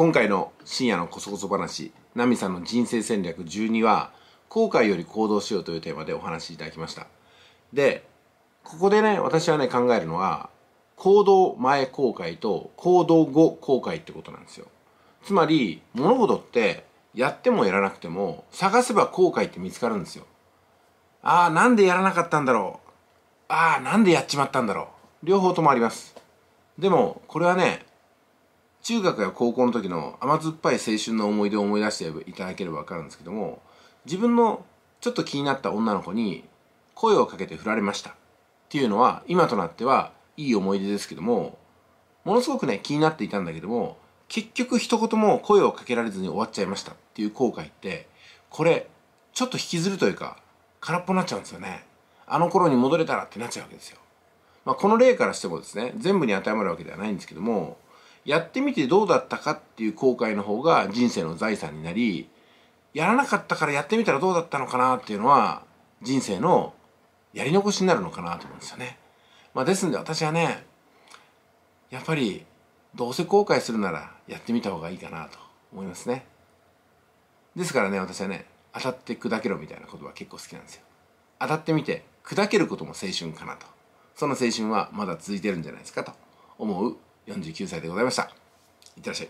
今回の深夜のコソコソ話ナミさんの人生戦略12は後悔より行動しようというテーマでお話しいただきましたでここでね私はね考えるのは行動前後悔と行動後後悔ってことなんですよつまり物事ってやってもやらなくても探せば後悔って見つかるんですよああなんでやらなかったんだろうああなんでやっちまったんだろう両方ともありますでもこれはね中学や高校の時の甘酸っぱい青春の思い出を思い出していただければわかるんですけども、自分のちょっと気になった女の子に声をかけて振られましたっていうのは、今となってはいい思い出ですけども、ものすごくね、気になっていたんだけども、結局一言も声をかけられずに終わっちゃいましたっていう後悔って、これ、ちょっと引きずるというか、空っぽになっちゃうんですよね。あの頃に戻れたらってなっちゃうわけですよ。まあ、この例からしてもですね、全部に当てはまるわけではないんですけども、やってみてどうだったかっていう後悔の方が人生の財産になりやらなかったからやってみたらどうだったのかなっていうのは人生のやり残しになるのかなと思うんですよね。まあ、ですんで私はねやっぱりどうせ後悔するならやってみた方がいいかなと思いますね。ですからね私はね当たって砕けろみたいな言葉結構好きなんですよ。当たってみて砕けることも青春かなとその青春はまだ続いてるんじゃないですかと思う49歳でございましたいってらっしゃい